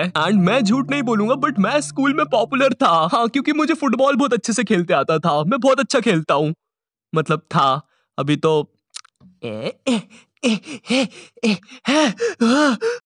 है एंड मैं झूठ नहीं बोलूंगा बट मैं स्कूल में पॉपुलर था हाँ क्योंकि मुझे फुटबॉल बहुत अच्छे से खेलते आता था मैं बहुत अच्छा खेलता हूँ मतलब था अभी तो ए, ए, ए, ए, ए, ए,